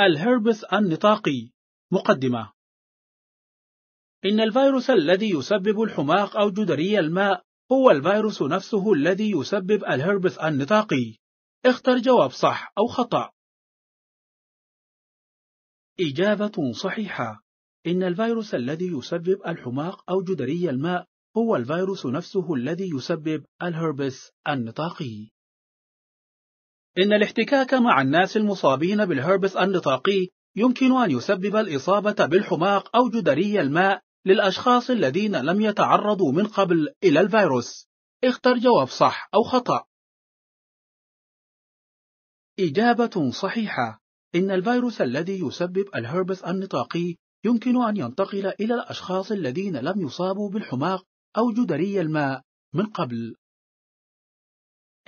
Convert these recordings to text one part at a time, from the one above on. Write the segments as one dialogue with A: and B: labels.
A: الهربس النطاقي مقدمة إن الفيروس الذي يسبب الحماق أو جدري الماء هو الفيروس نفسه الذي يسبب الهربس النطاقي اختر جواب صح أو خطأ إجابة صحيحة إن الفيروس الذي يسبب الحماق أو جدري الماء هو الفيروس نفسه الذي يسبب الهربس النطاقي إن الاحتكاك مع الناس المصابين بالهربس النطاقي يمكن أن يسبب الإصابة بالحماق أو جدري الماء للأشخاص الذين لم يتعرضوا من قبل إلى الفيروس اختر جواب صح أو خطأ إجابة صحيحة إن الفيروس الذي يسبب الهربس النطاقي يمكن أن ينتقل إلى الأشخاص الذين لم يصابوا بالحماق أو جدري الماء من قبل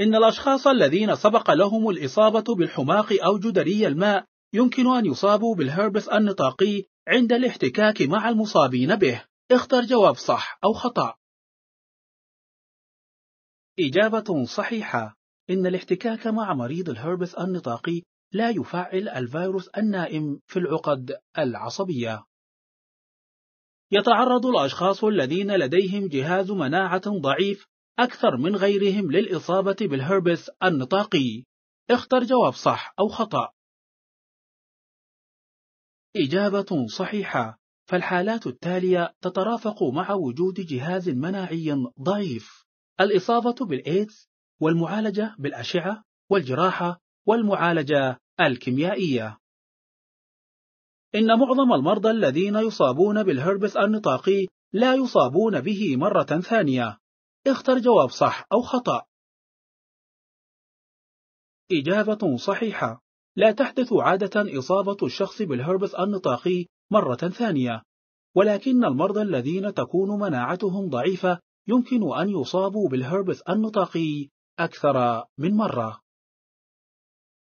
A: إن الأشخاص الذين سبق لهم الإصابة بالحماق أو جدري الماء يمكن أن يصابوا بالهربس النطاقي عند الاحتكاك مع المصابين به اختر جواب صح أو خطأ إجابة صحيحة إن الاحتكاك مع مريض الهربس النطاقي لا يفعل الفيروس النائم في العقد العصبية يتعرض الأشخاص الذين لديهم جهاز مناعة ضعيف أكثر من غيرهم للإصابة بالهربس النطاقي اختر جواب صح أو خطأ إجابة صحيحة فالحالات التالية تترافق مع وجود جهاز مناعي ضعيف الإصابة بالإيدز والمعالجة بالأشعة والجراحة والمعالجة الكيميائية إن معظم المرضى الذين يصابون بالهربس النطاقي لا يصابون به مرة ثانية اختر جواب صح أو خطأ إجابة صحيحة لا تحدث عادة إصابة الشخص بالهربس النطاقي مرة ثانية ولكن المرضى الذين تكون مناعتهم ضعيفة يمكن أن يصابوا بالهربس النطاقي أكثر من مرة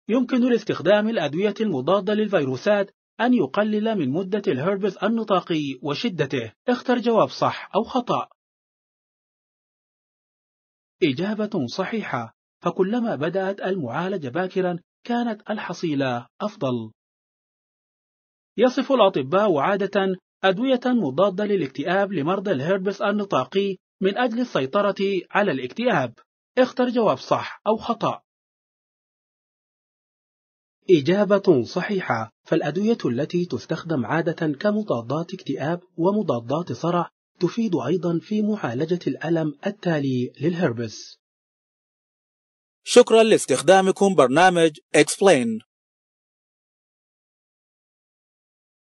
A: يمكن لاستخدام الأدوية المضادة للفيروسات أن يقلل من مدة الهربس النطاقي وشدته اختر جواب صح أو خطأ إجابة صحيحة فكلما بدأت المعالجة باكرا كانت الحصيلة أفضل يصف الأطباء عادة أدوية مضادة للاكتئاب لمرضى الهربس النطاقي من أجل السيطرة على الاكتئاب اختر جواب صح أو خطأ إجابة صحيحة فالأدوية التي تستخدم عادة كمضادات اكتئاب ومضادات صرع تفيد أيضا في معالجة الألم التالي للهربس شكرا لاستخدامكم برنامج Explain